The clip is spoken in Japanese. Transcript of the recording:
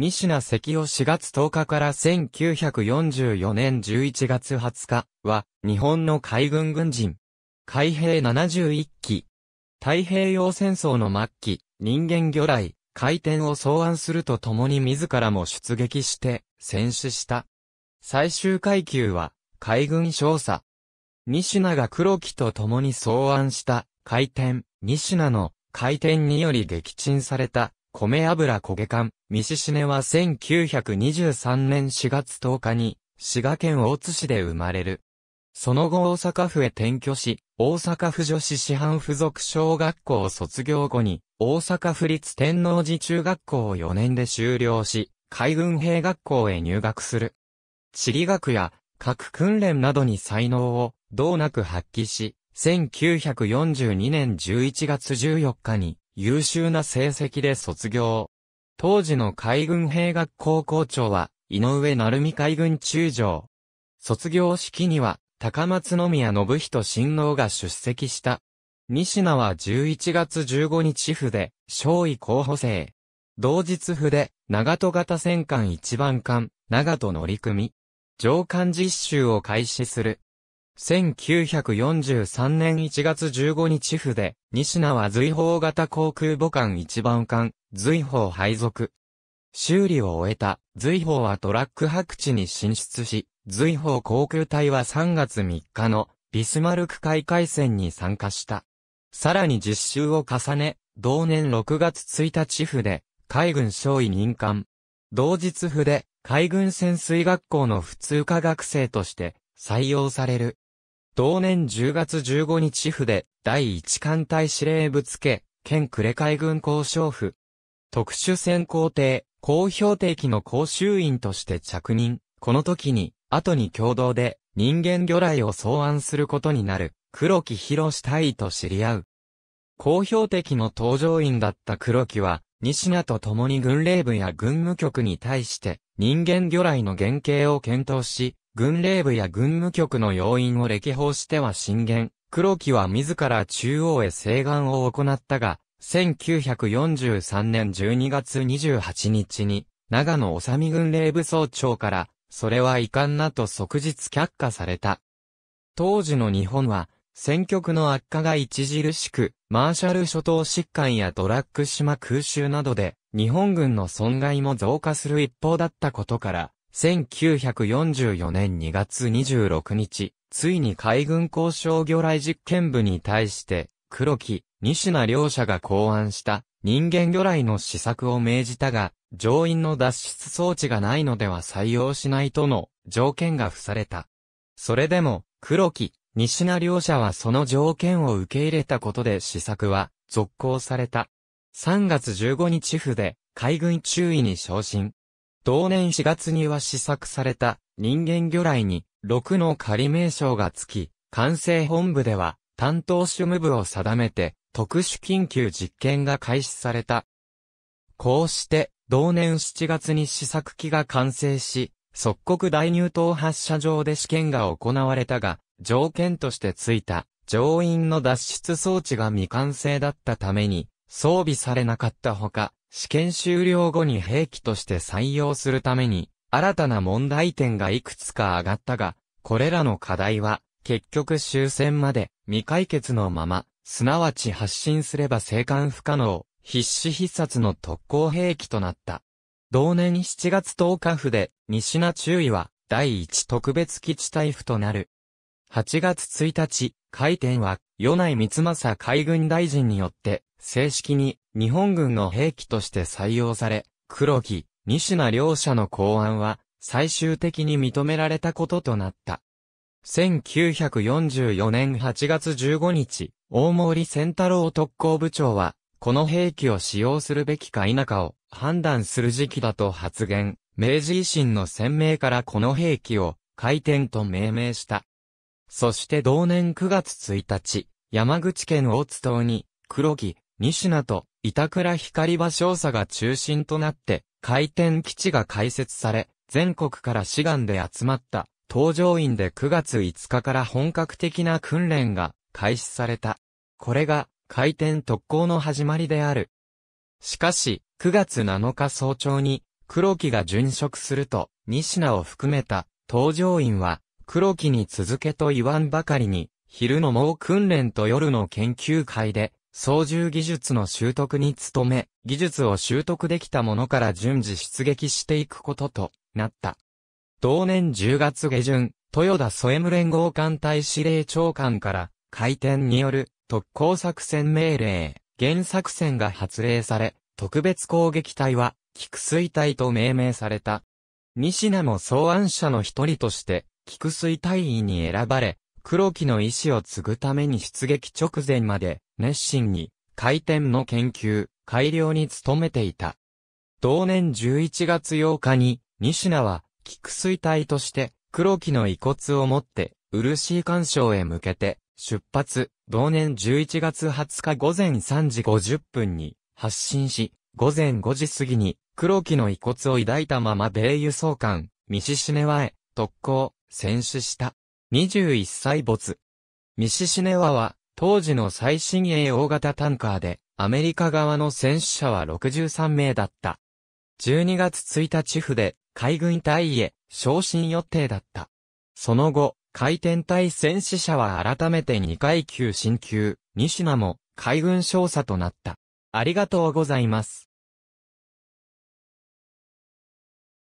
仁科関を4月10日から1944年11月20日は、日本の海軍軍人。海兵71機。太平洋戦争の末期、人間魚雷、回転を草案するとともに自らも出撃して、戦死した。最終階級は、海軍少佐。西名が黒木と共に草案した、回転、西名の、回転により撃沈された、米油焦げ艦、ミシシネは1923年4月10日に、滋賀県大津市で生まれる。その後大阪府へ転居し、大阪府女子師範附属小学校を卒業後に、大阪府立天王寺中学校を4年で修了し、海軍兵学校へ入学する。地理学や核訓練などに才能を、うなく発揮し、1942年11月14日に優秀な成績で卒業。当時の海軍兵学校校長は、井上成美海軍中将。卒業式には、高松宮信人親王が出席した。西名は11月15日府で、少尉候補生。同日府で、長戸型戦艦一番艦、長戸乗組。上艦実習を開始する。1943年1月15日府で、西名は随砲型航空母艦一番艦、随法配属。修理を終えた、随法はトラック白地に進出し、随法航空隊は3月3日のビスマルク海海戦に参加した。さらに実習を重ね、同年6月1日府で、海軍少尉任官。同日府で、海軍潜水学校の普通科学生として採用される。同年10月15日府で、第一艦隊司令部付け、県呉海軍交渉府、特殊選考艇、公表定期の講習員として着任。この時に、後に共同で人間魚雷を草案することになる、黒木博士隊と知り合う。公表的の搭乗員だった黒木は、西名と共に軍令部や軍務局に対して人間魚雷の原型を検討し、軍令部や軍務局の要員を歴訪しては進言。黒木は自ら中央へ請願を行ったが、1943年12月28日に、長野治軍令部総長から、それは遺憾なと即日却下された。当時の日本は、戦局の悪化が著しく、マーシャル諸島疾患やドラッグ島空襲などで、日本軍の損害も増加する一方だったことから、1944年2月26日、ついに海軍交渉魚雷実験部に対して、黒木、西名両者が考案した人間魚雷の試作を命じたが、乗員の脱出装置がないのでは採用しないとの条件が付された。それでも、黒木、西名両者はその条件を受け入れたことで試作は続行された。3月15日府で海軍中尉に昇進。同年4月には試作された人間魚雷に6の仮名称が付き、管制本部では担当主務部を定めて特殊緊急実験が開始された。こうして、同年7月に試作機が完成し、即刻大乳糖発射場で試験が行われたが、条件としてついた、乗員の脱出装置が未完成だったために、装備されなかったほか、試験終了後に兵器として採用するために、新たな問題点がいくつか上がったが、これらの課題は、結局終戦まで未解決のまま、すなわち発進すれば生還不可能、必死必殺の特攻兵器となった。同年7月10日府で、西名中尉は、第一特別基地隊府となる。8月1日、開店は、与内光政海軍大臣によって、正式に、日本軍の兵器として採用され、黒木、西名両者の公安は、最終的に認められたこととなった。1944年8月15日、大森仙太郎特攻部長は、この兵器を使用するべきか否かを判断する時期だと発言、明治維新の鮮明からこの兵器を回転と命名した。そして同年9月1日、山口県大津島に、黒木、西名と板倉光場少佐が中心となって、回転基地が開設され、全国から志願で集まった搭乗員で9月5日から本格的な訓練が開始された。これが回転特攻の始まりである。しかし、9月7日早朝に黒木が殉職すると、西名を含めた搭乗員は黒木に続けと言わんばかりに、昼の猛訓練と夜の研究会で、操縦技術の習得に努め、技術を習得できた者から順次出撃していくこととなった。同年10月下旬、豊田添村連合艦隊司令長官から、回転による特攻作戦命令、原作戦が発令され、特別攻撃隊は、菊水隊と命名された。西名も草案者の一人として、菊水隊員に選ばれ、黒木の意志を継ぐために出撃直前まで、熱心に、回転の研究、改良に努めていた。同年11月8日に、西名は、菊水隊として、黒木の遺骨を持って、い干渉へ向けて、出発、同年11月20日午前3時50分に、発進し、午前5時過ぎに、黒木の遺骨を抱いたまま米輸送艦、ミシシネワへ、特攻、戦死した。21歳没。ミシシネワは、当時の最新鋭大型タンカーで、アメリカ側の戦死者は63名だった。12月1日付で、海軍隊へ昇進予定だった。その後、海天隊戦死者は改めて2階級進級、西名も海軍少佐となった。ありがとうございます。